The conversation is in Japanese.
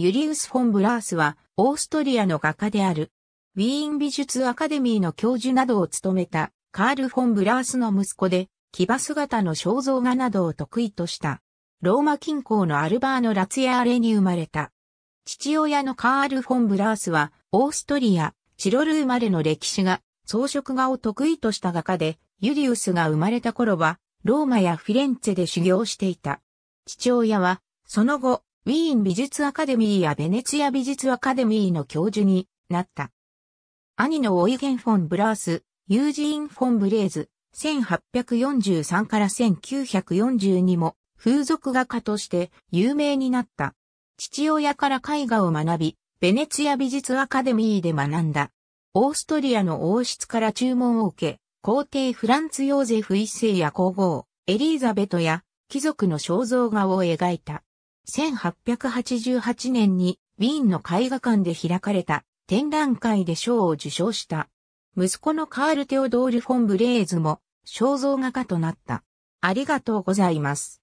ユリウス・フォン・ブラースは、オーストリアの画家である。ウィーン美術アカデミーの教授などを務めた、カール・フォン・ブラースの息子で、騎馬姿の肖像画などを得意とした。ローマ近郊のアルバーノ・ラツヤーレに生まれた。父親のカール・フォン・ブラースは、オーストリア、チロル生まれの歴史が、装飾画を得意とした画家で、ユリウスが生まれた頃は、ローマやフィレンツェで修行していた。父親は、その後、ウィーン美術アカデミーやベネツィア美術アカデミーの教授になった。兄のオイゲン・フォン・ブラース、ユージーン・フォン・ブレーズ、1843から1942も風俗画家として有名になった。父親から絵画を学び、ベネツィア美術アカデミーで学んだ。オーストリアの王室から注文を受け、皇帝フランツ・ヨーゼフ一世や皇后、エリーザベトや貴族の肖像画を描いた。1888年にウィーンの絵画館で開かれた展覧会で賞を受賞した。息子のカール・テオドール・フォン・ブレーズも肖像画家となった。ありがとうございます。